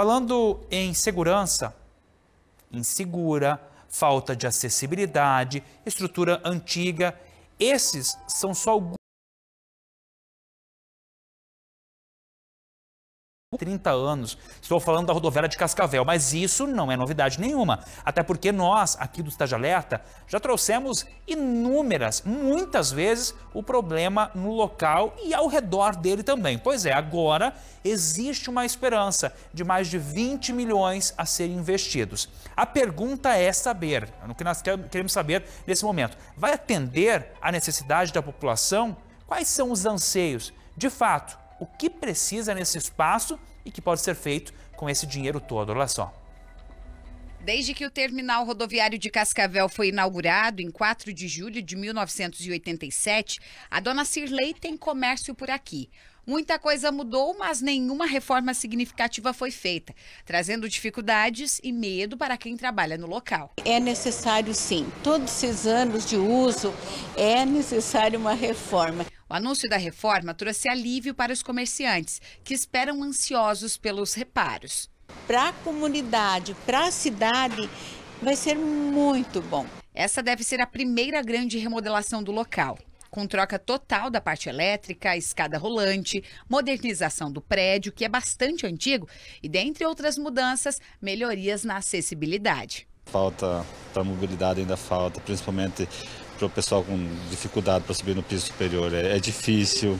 Falando em segurança, insegura, falta de acessibilidade, estrutura antiga, esses são só alguns 30 anos. Estou falando da rodovela de Cascavel, mas isso não é novidade nenhuma. Até porque nós, aqui do Estágio Alerta, já trouxemos inúmeras, muitas vezes, o problema no local e ao redor dele também. Pois é, agora existe uma esperança de mais de 20 milhões a serem investidos. A pergunta é saber, é no que nós queremos saber nesse momento, vai atender à necessidade da população? Quais são os anseios? De fato, o que precisa nesse espaço e que pode ser feito com esse dinheiro todo. Olha só. Desde que o terminal rodoviário de Cascavel foi inaugurado em 4 de julho de 1987, a dona Cirlei tem comércio por aqui. Muita coisa mudou, mas nenhuma reforma significativa foi feita, trazendo dificuldades e medo para quem trabalha no local. É necessário, sim. Todos esses anos de uso, é necessário uma reforma. O anúncio da reforma trouxe alívio para os comerciantes, que esperam ansiosos pelos reparos. Para a comunidade, para a cidade, vai ser muito bom. Essa deve ser a primeira grande remodelação do local com troca total da parte elétrica, escada rolante, modernização do prédio, que é bastante antigo, e dentre outras mudanças, melhorias na acessibilidade. Falta para a mobilidade, ainda falta, principalmente para o pessoal com dificuldade para subir no piso superior é, é difícil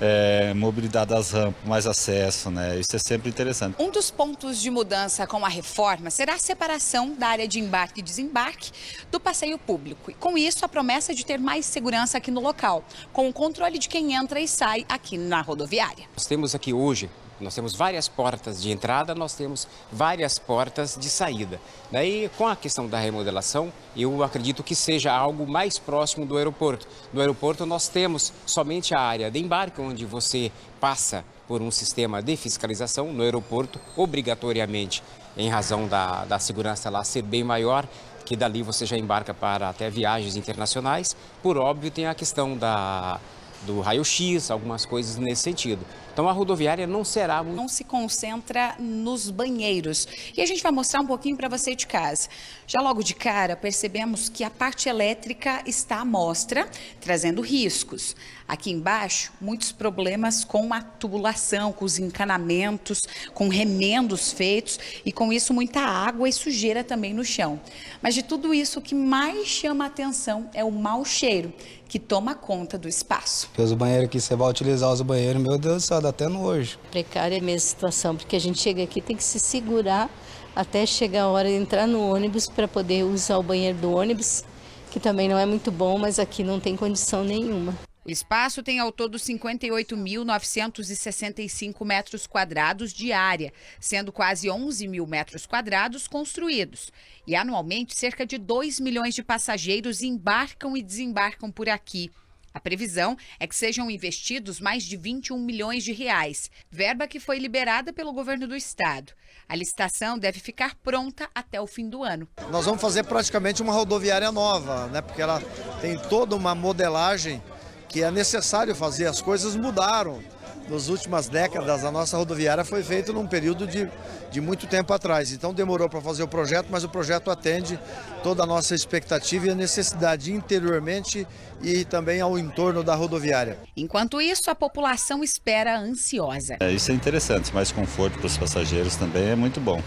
é, mobilidade das rampas, mais acesso, né? Isso é sempre interessante. Um dos pontos de mudança com a reforma será a separação da área de embarque e desembarque do passeio público. E com isso, a promessa de ter mais segurança aqui no local, com o controle de quem entra e sai aqui na rodoviária. Nós temos aqui hoje nós temos várias portas de entrada, nós temos várias portas de saída. Daí, né? com a questão da remodelação, eu acredito que seja algo mais próximo do aeroporto. No aeroporto, nós temos somente a área de embarque, onde você passa por um sistema de fiscalização no aeroporto, obrigatoriamente, em razão da, da segurança lá ser bem maior, que dali você já embarca para até viagens internacionais. Por óbvio, tem a questão da, do raio-x, algumas coisas nesse sentido. Então a rodoviária não será muito... Não se concentra nos banheiros. E a gente vai mostrar um pouquinho para você de casa. Já logo de cara, percebemos que a parte elétrica está à mostra, trazendo riscos. Aqui embaixo, muitos problemas com a tubulação, com os encanamentos, com remendos feitos e com isso muita água e sujeira também no chão. Mas de tudo isso, o que mais chama a atenção é o mau cheiro que toma conta do espaço. Os banheiros que você vai utilizar, os banheiros, meu Deus do céu, até no hoje. Precária é mesmo a situação, porque a gente chega aqui tem que se segurar até chegar a hora de entrar no ônibus para poder usar o banheiro do ônibus, que também não é muito bom, mas aqui não tem condição nenhuma. O espaço tem ao todo 58.965 metros quadrados de área, sendo quase 11 mil metros quadrados construídos. E anualmente, cerca de 2 milhões de passageiros embarcam e desembarcam por aqui. A previsão é que sejam investidos mais de 21 milhões de reais, verba que foi liberada pelo governo do estado. A licitação deve ficar pronta até o fim do ano. Nós vamos fazer praticamente uma rodoviária nova, né? Porque ela tem toda uma modelagem que é necessário fazer. As coisas mudaram nas últimas décadas, a nossa rodoviária foi feita num período de, de muito tempo atrás. Então demorou para fazer o projeto, mas o projeto atende toda a nossa expectativa e a necessidade interiormente e também ao entorno da rodoviária. Enquanto isso, a população espera ansiosa. É, isso é interessante, mais conforto para os passageiros também é muito bom.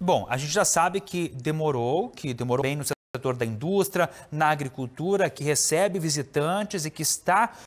Bom, a gente já sabe que demorou, que demorou bem no setor da indústria, na agricultura, que recebe visitantes e que está